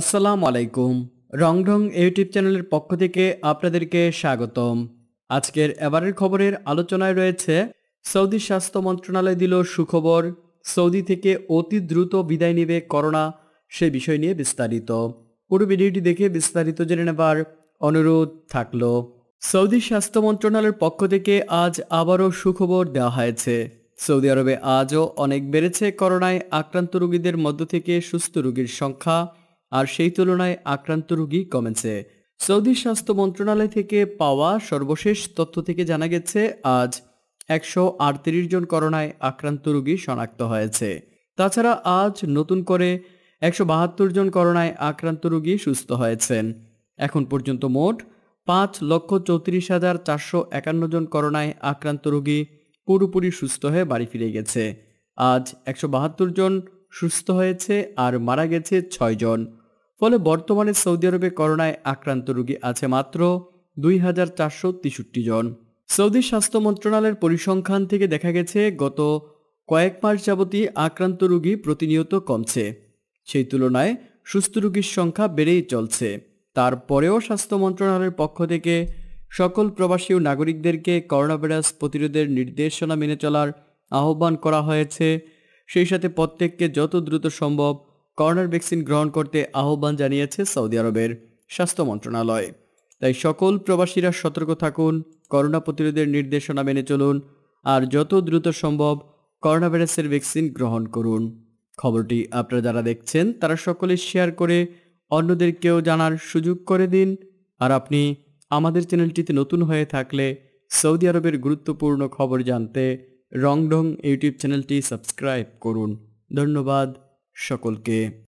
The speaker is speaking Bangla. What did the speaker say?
আসসালামু আলাইকুম রংঢং ইউটিউব চ্যানেলের পক্ষ থেকে আপনাদেরকে স্বাগতম আজকের এবারের খবরের আলোচনায় রয়েছে সৌদি স্বাস্থ্য মন্ত্রণালয় দিল সুখবর সৌদি থেকে অতি দ্রুত বিদায় নেবে করোনা সে বিষয় নিয়ে বিস্তারিত পুরো ভিডিওটি দেখে বিস্তারিত জেনে নেবার অনুরোধ থাকল সৌদি স্বাস্থ্য মন্ত্রণালয়ের পক্ষ থেকে আজ আবারও সুখবর দেওয়া হয়েছে সৌদি আরবে আজও অনেক বেড়েছে করোনায় আক্রান্ত রোগীদের মধ্য থেকে সুস্থ রোগীর সংখ্যা আর সেই তুলনায় আক্রান্ত রোগী কমেছে সৌদি স্বাস্থ্য মন্ত্রণালয় থেকে পাওয়া সর্বশেষ তথ্য থেকে জানা গেছে আজ একশো জন করোনায় আক্রান্ত রোগী শনাক্ত হয়েছে তাছাড়া আজ নতুন করে একশো জন করোনায় আক্রান্ত রোগী সুস্থ হয়েছেন এখন পর্যন্ত মোট পাঁচ লক্ষ চৌত্রিশ হাজার চারশো একান্ন জন করোনায় আক্রান্ত রোগী পুরোপুরি সুস্থ হয়ে বাড়ি ফিরে গেছে আজ একশো জন সুস্থ হয়েছে আর মারা গেছে ছয় জন ফলে বর্তমানে সৌদি আরবে করোনায় আক্রান্ত রোগী আছে মাত্র দুই হাজার চারশো জন সৌদি স্বাস্থ্য মন্ত্রণালয়ের পরিসংখ্যান থেকে দেখা গেছে গত কয়েক মাস যাবতী আক্রান্ত রোগী প্রতিনিয়ত কমছে সেই তুলনায় সুস্থ রোগীর সংখ্যা বেড়েই চলছে তারপরেও স্বাস্থ্য মন্ত্রণালয়ের পক্ষ থেকে সকল প্রবাসী ও নাগরিকদেরকে করোনা ভাইরাস প্রতিরোধের নির্দেশনা মেনে চলার আহ্বান করা হয়েছে সেই সাথে প্রত্যেককে যত দ্রুত সম্ভব করোনার ভ্যাকসিন গ্রহণ করতে আহ্বান জানিয়েছে সৌদি আরবের স্বাস্থ্য মন্ত্রণালয় তাই সকল প্রবাসীরা সতর্ক থাকুন করোনা প্রতিরোধের নির্দেশনা মেনে চলুন আর যত দ্রুত সম্ভব করোনা ভাইরাসের ভ্যাকসিন গ্রহণ করুন খবরটি আপনারা যারা দেখছেন তারা সকলে শেয়ার করে অন্যদেরকেও জানার সুযোগ করে দিন আর আপনি আমাদের চ্যানেলটিতে নতুন হয়ে থাকলে সৌদি আরবের গুরুত্বপূর্ণ খবর জানতে রংডং ইউটিউব চ্যানেলটি সাবস্ক্রাইব করুন ধন্যবাদ সকলকে